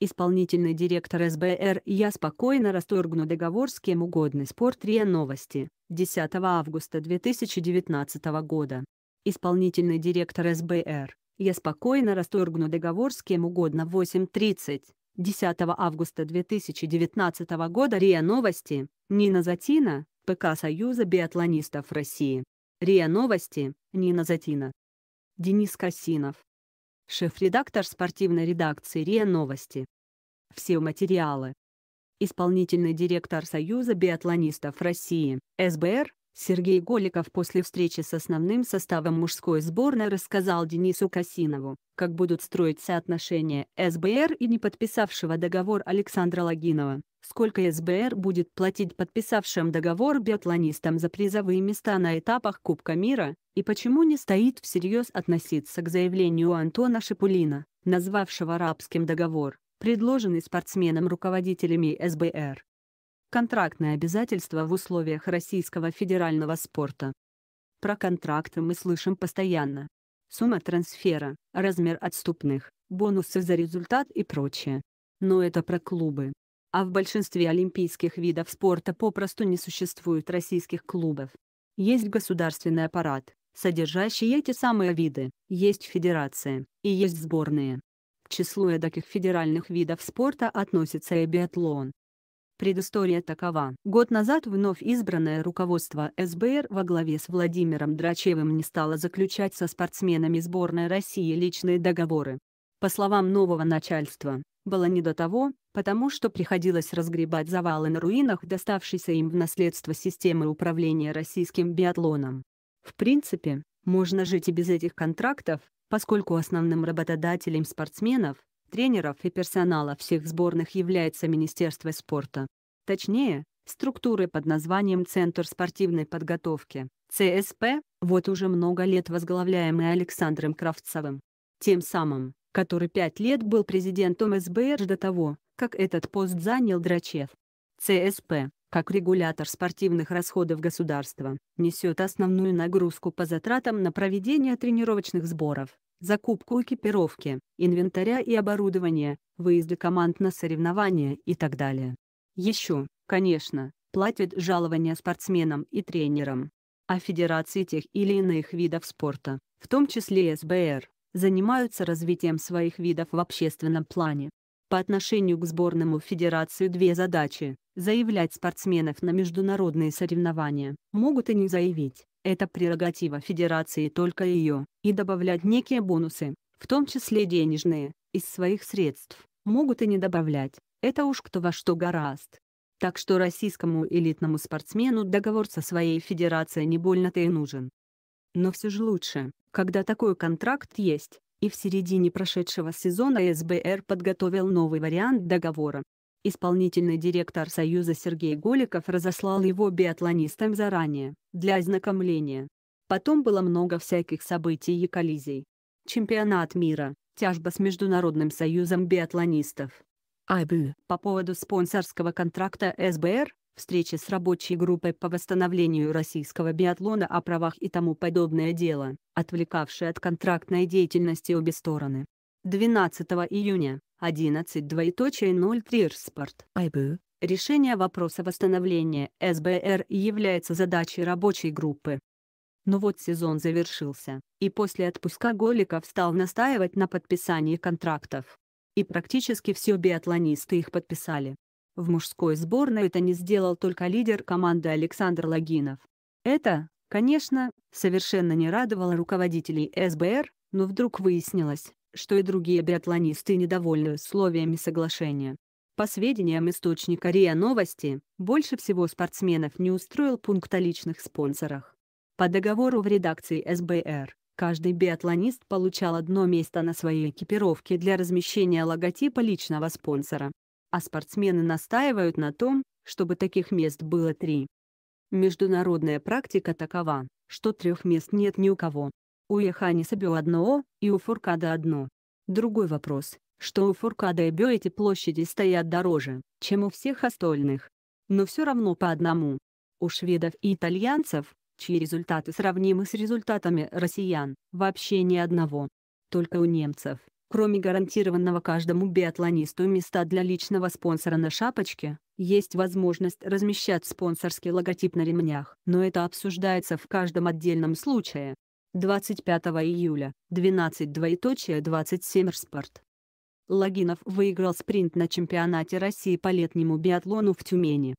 исполнительный директор СБР, я спокойно расторгну договор с кем угодно. Спорт РИА Новости, 10 августа 2019 года. Исполнительный директор СБР, я спокойно расторгну договор с кем угодно 8.30. 10 августа 2019 года РИА Новости, Нина Затина, ПК Союза биатлонистов России. РИА Новости, Нина Затина. Денис Косинов шеф-редактор спортивной редакции РИА Новости. Все материалы. Исполнительный директор Союза биатлонистов России, СБР, Сергей Голиков после встречи с основным составом мужской сборной рассказал Денису Касинову, как будут строиться отношения СБР и не подписавшего договор Александра Логинова, сколько СБР будет платить подписавшим договор биатлонистам за призовые места на этапах Кубка мира, и почему не стоит всерьез относиться к заявлению Антона Шипулина, назвавшего арабским договор, предложенный спортсменам руководителями СБР. контрактное обязательство в условиях российского федерального спорта. Про контракты мы слышим постоянно. Сумма трансфера, размер отступных, бонусы за результат и прочее. Но это про клубы. А в большинстве олимпийских видов спорта попросту не существует российских клубов. Есть государственный аппарат, содержащие эти самые виды, есть федерации, и есть сборные. К числу эдаких федеральных видов спорта относится и биатлон. Предыстория такова. Год назад вновь избранное руководство СБР во главе с Владимиром Драчевым не стало заключать со спортсменами сборной России личные договоры. По словам нового начальства, было не до того, потому что приходилось разгребать завалы на руинах доставшейся им в наследство системы управления российским биатлоном. В принципе, можно жить и без этих контрактов, поскольку основным работодателем спортсменов, тренеров и персонала всех сборных является Министерство спорта. Точнее, структуры под названием Центр спортивной подготовки, ЦСП, вот уже много лет возглавляемый Александром Кравцовым. Тем самым, который пять лет был президентом СБР до того, как этот пост занял Драчев. ЦСП как регулятор спортивных расходов государства, несет основную нагрузку по затратам на проведение тренировочных сборов, закупку экипировки, инвентаря и оборудования, выезды команд на соревнования и так далее. Еще, конечно, платят жалования спортсменам и тренерам. А федерации тех или иных видов спорта, в том числе СБР, занимаются развитием своих видов в общественном плане. По отношению к сборному федерацию две задачи Заявлять спортсменов на международные соревнования могут и не заявить, это прерогатива федерации только ее, и добавлять некие бонусы, в том числе денежные, из своих средств, могут и не добавлять, это уж кто во что гораст. Так что российскому элитному спортсмену договор со своей федерацией не больно-то и нужен. Но все же лучше, когда такой контракт есть, и в середине прошедшего сезона СБР подготовил новый вариант договора, Исполнительный директор Союза Сергей Голиков разослал его биатлонистам заранее, для ознакомления. Потом было много всяких событий и коллизий. Чемпионат мира, тяжба с Международным союзом биатлонистов. АБ по поводу спонсорского контракта СБР, встречи с рабочей группой по восстановлению российского биатлона о правах и тому подобное дело, отвлекавшие от контрактной деятельности обе стороны. 12 июня, 11.03 Рспорт. Айбу. Решение вопроса восстановления СБР является задачей рабочей группы. Но вот сезон завершился, и после отпуска Голиков стал настаивать на подписании контрактов. И практически все биатлонисты их подписали. В мужской сборной это не сделал только лидер команды Александр Логинов. Это, конечно, совершенно не радовало руководителей СБР, но вдруг выяснилось, что и другие биатлонисты недовольны условиями соглашения. По сведениям источника РИА Новости, больше всего спортсменов не устроил пункт о личных спонсорах. По договору в редакции СБР, каждый биатлонист получал одно место на своей экипировке для размещения логотипа личного спонсора. А спортсмены настаивают на том, чтобы таких мест было три. Международная практика такова, что трех мест нет ни у кого. У Яханиса Бю одно, и у Фуркада одно. Другой вопрос, что у Фуркада и Бю эти площади стоят дороже, чем у всех остальных. Но все равно по одному. У шведов и итальянцев, чьи результаты сравнимы с результатами россиян, вообще ни одного. Только у немцев, кроме гарантированного каждому биатлонисту места для личного спонсора на шапочке, есть возможность размещать спонсорский логотип на ремнях, но это обсуждается в каждом отдельном случае. 25 июля, 12 двоеточие 27 Рспорт. Логинов выиграл спринт на чемпионате России по летнему биатлону в Тюмени.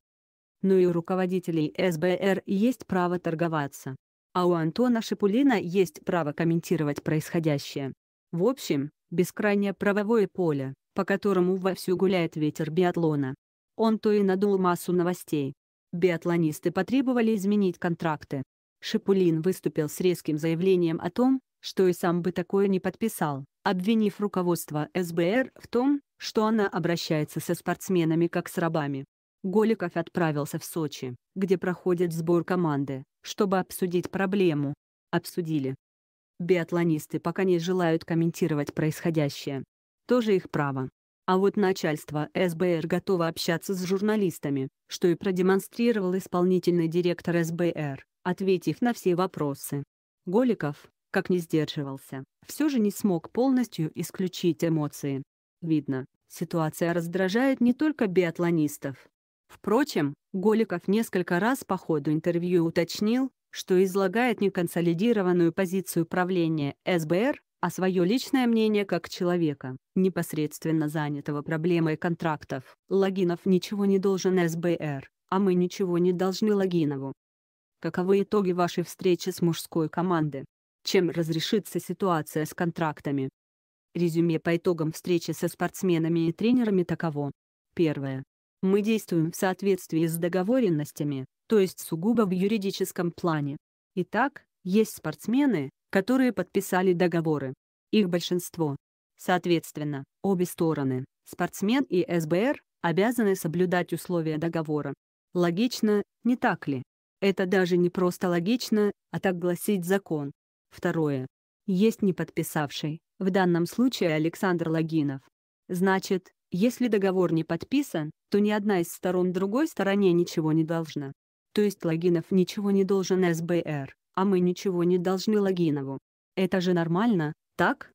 Но ну и у руководителей СБР есть право торговаться. А у Антона Шипулина есть право комментировать происходящее. В общем, бескрайнее правовое поле, по которому вовсю гуляет ветер биатлона. Он то и надул массу новостей. Биатлонисты потребовали изменить контракты, Шипулин выступил с резким заявлением о том, что и сам бы такое не подписал, обвинив руководство СБР в том, что она обращается со спортсменами как с рабами. Голиков отправился в Сочи, где проходит сбор команды, чтобы обсудить проблему. Обсудили. Биатлонисты пока не желают комментировать происходящее. Тоже их право. А вот начальство СБР готово общаться с журналистами, что и продемонстрировал исполнительный директор СБР, ответив на все вопросы. Голиков, как не сдерживался, все же не смог полностью исключить эмоции. Видно, ситуация раздражает не только биатлонистов. Впрочем, Голиков несколько раз по ходу интервью уточнил, что излагает неконсолидированную позицию правления СБР а свое личное мнение как человека, непосредственно занятого проблемой контрактов. Логинов ничего не должен СБР, а мы ничего не должны Логинову. Каковы итоги вашей встречи с мужской командой? Чем разрешится ситуация с контрактами? Резюме по итогам встречи со спортсменами и тренерами таково. Первое. Мы действуем в соответствии с договоренностями, то есть сугубо в юридическом плане. Итак, есть спортсмены, которые подписали договоры. Их большинство. Соответственно, обе стороны, спортсмен и СБР, обязаны соблюдать условия договора. Логично, не так ли? Это даже не просто логично, а так гласит закон. Второе. Есть не подписавший, в данном случае Александр Логинов. Значит, если договор не подписан, то ни одна из сторон другой стороне ничего не должна. То есть Логинов ничего не должен СБР а мы ничего не должны Логинову. Это же нормально, так?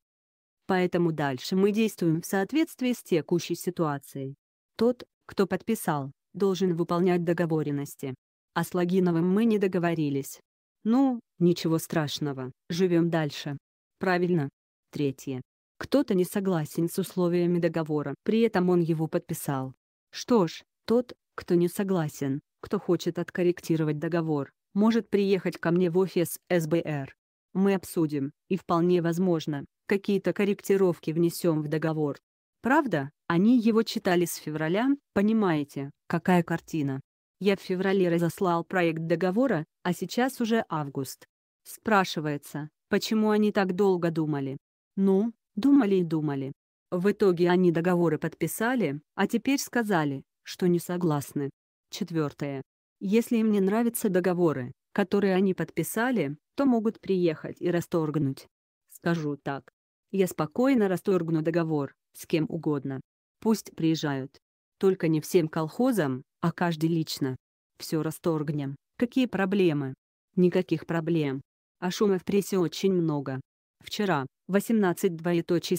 Поэтому дальше мы действуем в соответствии с текущей ситуацией. Тот, кто подписал, должен выполнять договоренности. А с Логиновым мы не договорились. Ну, ничего страшного, живем дальше. Правильно. Третье. Кто-то не согласен с условиями договора, при этом он его подписал. Что ж, тот, кто не согласен, кто хочет откорректировать договор, может приехать ко мне в офис СБР. Мы обсудим, и вполне возможно, какие-то корректировки внесем в договор. Правда, они его читали с февраля, понимаете, какая картина. Я в феврале разослал проект договора, а сейчас уже август. Спрашивается, почему они так долго думали? Ну, думали и думали. В итоге они договоры подписали, а теперь сказали, что не согласны. Четвертое. Если им не нравятся договоры, которые они подписали, то могут приехать и расторгнуть. Скажу так. Я спокойно расторгну договор, с кем угодно. Пусть приезжают. Только не всем колхозам, а каждый лично. Все расторгнем. Какие проблемы? Никаких проблем. А шума в прессе очень много. Вчера, 18 двоеточий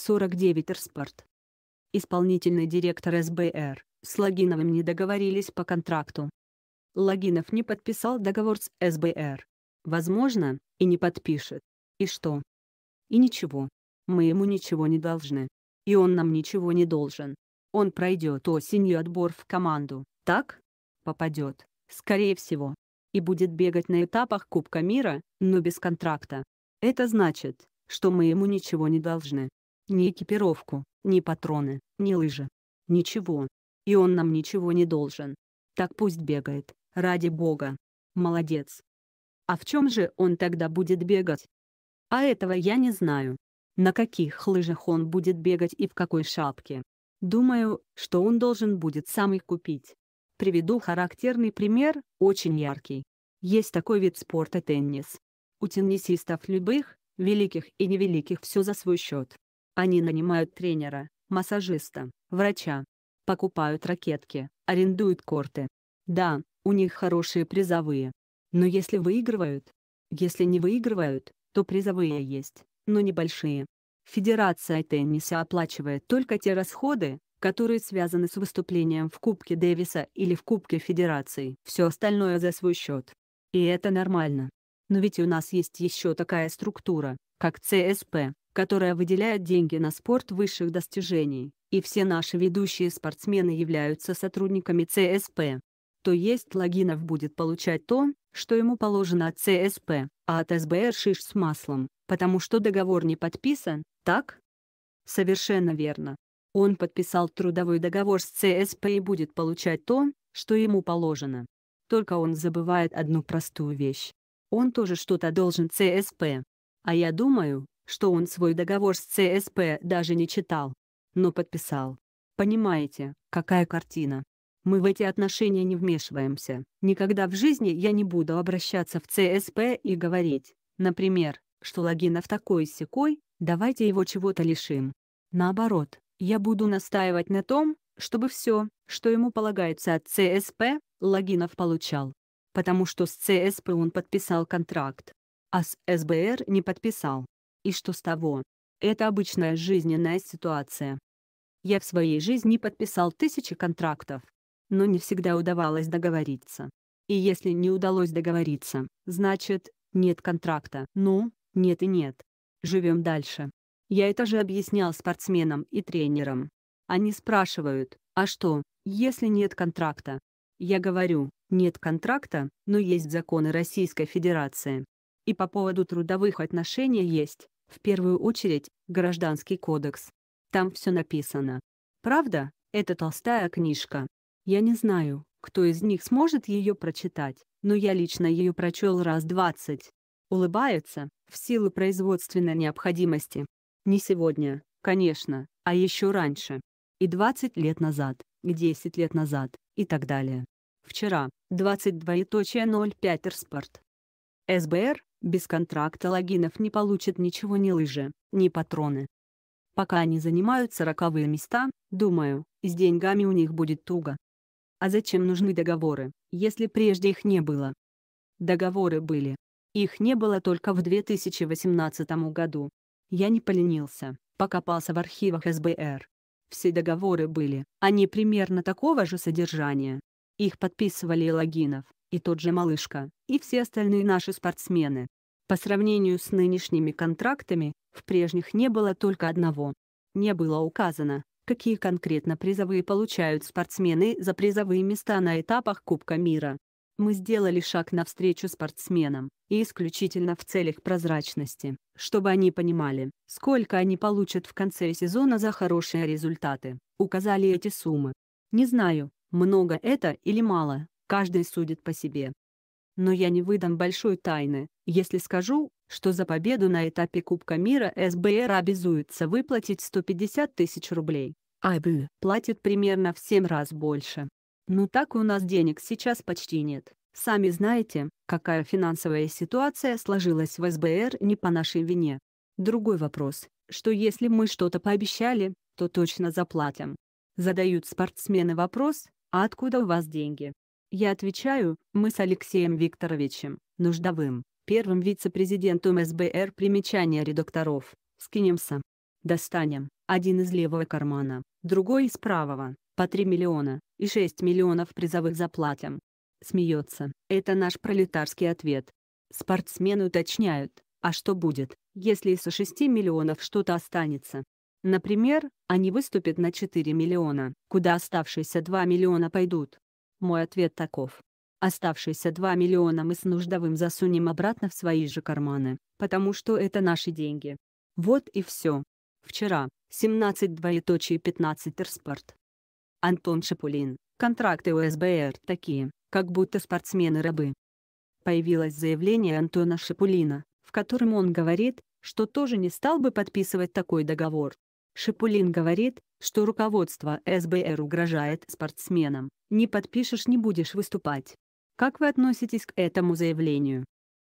Исполнительный директор СБР с Логиновым не договорились по контракту, Логинов не подписал договор с СБР. Возможно, и не подпишет. И что? И ничего. Мы ему ничего не должны. И он нам ничего не должен. Он пройдет осенью отбор в команду, так? Попадет, скорее всего. И будет бегать на этапах Кубка мира, но без контракта. Это значит, что мы ему ничего не должны. Ни экипировку, ни патроны, ни лыжи. Ничего. И он нам ничего не должен. Так пусть бегает, Ради бога. Молодец. А в чем же он тогда будет бегать? А этого я не знаю. На каких лыжах он будет бегать и в какой шапке. Думаю, что он должен будет сам их купить. Приведу характерный пример, очень яркий. Есть такой вид спорта теннис. У теннисистов любых, великих и невеликих все за свой счет. Они нанимают тренера, массажиста, врача. Покупают ракетки, арендуют корты. Да, у них хорошие призовые. Но если выигрывают, если не выигрывают, то призовые есть, но небольшие. Федерация тенниса оплачивает только те расходы, которые связаны с выступлением в Кубке Дэвиса или в Кубке Федерации. Все остальное за свой счет. И это нормально. Но ведь у нас есть еще такая структура, как ЦСП, которая выделяет деньги на спорт высших достижений, и все наши ведущие спортсмены являются сотрудниками ЦСП то есть логинов будет получать то, что ему положено от ЦСП, а от СБР шиш с маслом, потому что договор не подписан, так? Совершенно верно. Он подписал трудовой договор с ЦСП и будет получать то, что ему положено. Только он забывает одну простую вещь. Он тоже что-то должен ЦСП. А я думаю, что он свой договор с ЦСП даже не читал, но подписал. Понимаете, какая картина? Мы в эти отношения не вмешиваемся. Никогда в жизни я не буду обращаться в ЦСП и говорить, например, что Логинов такой-сякой, давайте его чего-то лишим. Наоборот, я буду настаивать на том, чтобы все, что ему полагается от ЦСП, Логинов получал. Потому что с ЦСП он подписал контракт, а с СБР не подписал. И что с того? Это обычная жизненная ситуация. Я в своей жизни подписал тысячи контрактов, но не всегда удавалось договориться. И если не удалось договориться, значит, нет контракта. Ну, нет и нет. Живем дальше. Я это же объяснял спортсменам и тренерам. Они спрашивают, а что, если нет контракта? Я говорю, нет контракта, но есть законы Российской Федерации. И по поводу трудовых отношений есть, в первую очередь, Гражданский кодекс. Там все написано. Правда, это толстая книжка, я не знаю, кто из них сможет ее прочитать, но я лично ее прочел раз двадцать. Улыбается, в силу производственной необходимости. Не сегодня, конечно, а еще раньше. И 20 лет назад, и 10 лет назад, и так далее. Вчера, 22.05 Рспорт. СБР, без контракта логинов не получит ничего ни лыжи, ни патроны. Пока они занимают сороковые места, думаю, с деньгами у них будет туго. А зачем нужны договоры, если прежде их не было? Договоры были. Их не было только в 2018 году. Я не поленился, покопался в архивах СБР. Все договоры были, они примерно такого же содержания. Их подписывали и Логинов, и тот же Малышка, и все остальные наши спортсмены. По сравнению с нынешними контрактами, в прежних не было только одного. Не было указано, какие конкретно призовые получают спортсмены за призовые места на этапах Кубка мира. Мы сделали шаг навстречу спортсменам, и исключительно в целях прозрачности, чтобы они понимали, сколько они получат в конце сезона за хорошие результаты, указали эти суммы. Не знаю, много это или мало, каждый судит по себе. Но я не выдам большой тайны, если скажу, что за победу на этапе Кубка мира СБР обязуется выплатить 150 тысяч рублей, а платит примерно в 7 раз больше. Ну так у нас денег сейчас почти нет. Сами знаете, какая финансовая ситуация сложилась в СБР не по нашей вине. Другой вопрос, что если мы что-то пообещали, то точно заплатим. Задают спортсмены вопрос, а откуда у вас деньги? Я отвечаю, мы с Алексеем Викторовичем, нуждовым, первым вице-президентом СБР примечания редакторов, скинемся. Достанем, один из левого кармана, другой из правого, по 3 миллиона, и 6 миллионов призовых заплатим. Смеется, это наш пролетарский ответ. Спортсмены уточняют, а что будет, если из 6 миллионов что-то останется? Например, они выступят на 4 миллиона, куда оставшиеся 2 миллиона пойдут? Мой ответ таков. Оставшиеся 2 миллиона мы с нуждовым засунем обратно в свои же карманы, потому что это наши деньги. Вот и все. Вчера, 17 двоеточие 15 Эрспорт. Антон Шапулин. Контракты у такие, как будто спортсмены-рабы. Появилось заявление Антона Шапулина, в котором он говорит, что тоже не стал бы подписывать такой договор. Шипулин говорит, что руководство СБР угрожает спортсменам, не подпишешь не будешь выступать. Как вы относитесь к этому заявлению?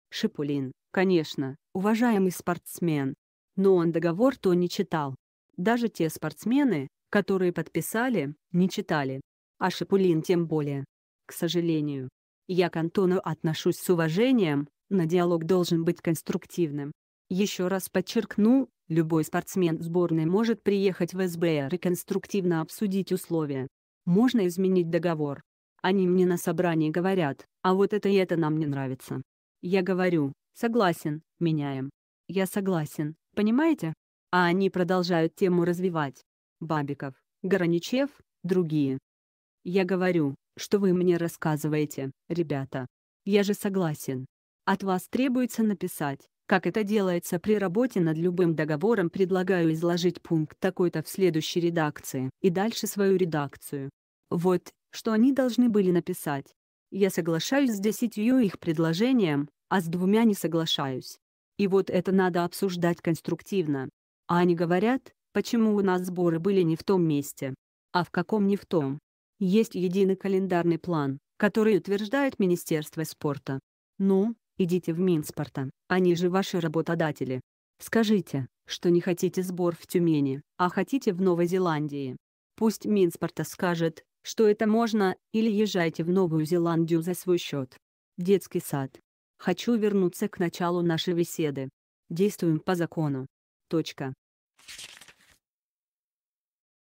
Шипулин. Конечно, уважаемый спортсмен. Но он договор-то не читал. Даже те спортсмены, которые подписали, не читали. А Шипулин тем более. К сожалению. Я к Антону отношусь с уважением, но диалог должен быть конструктивным. Еще раз подчеркну, любой спортсмен сборной может приехать в СБР и конструктивно обсудить условия. Можно изменить договор, они мне на собрании говорят, а вот это и это нам не нравится. Я говорю, согласен, меняем. Я согласен, понимаете? А они продолжают тему развивать. Бабиков, Гороничев, другие. Я говорю, что вы мне рассказываете, ребята. Я же согласен. От вас требуется написать, как это делается при работе над любым договором предлагаю изложить пункт такой-то в следующей редакции и дальше свою редакцию. Вот, что они должны были написать. Я соглашаюсь с десятью их предложением, а с двумя не соглашаюсь. И вот это надо обсуждать конструктивно. А они говорят, почему у нас сборы были не в том месте. А в каком не в том. Есть единый календарный план, который утверждает Министерство спорта. Ну, идите в Минспорта, они же ваши работодатели. Скажите, что не хотите сбор в Тюмени, а хотите в Новой Зеландии. Пусть Минспорта скажет, что это можно, или езжайте в Новую Зеландию за свой счет. Детский сад. Хочу вернуться к началу нашей беседы. Действуем по закону. Точка.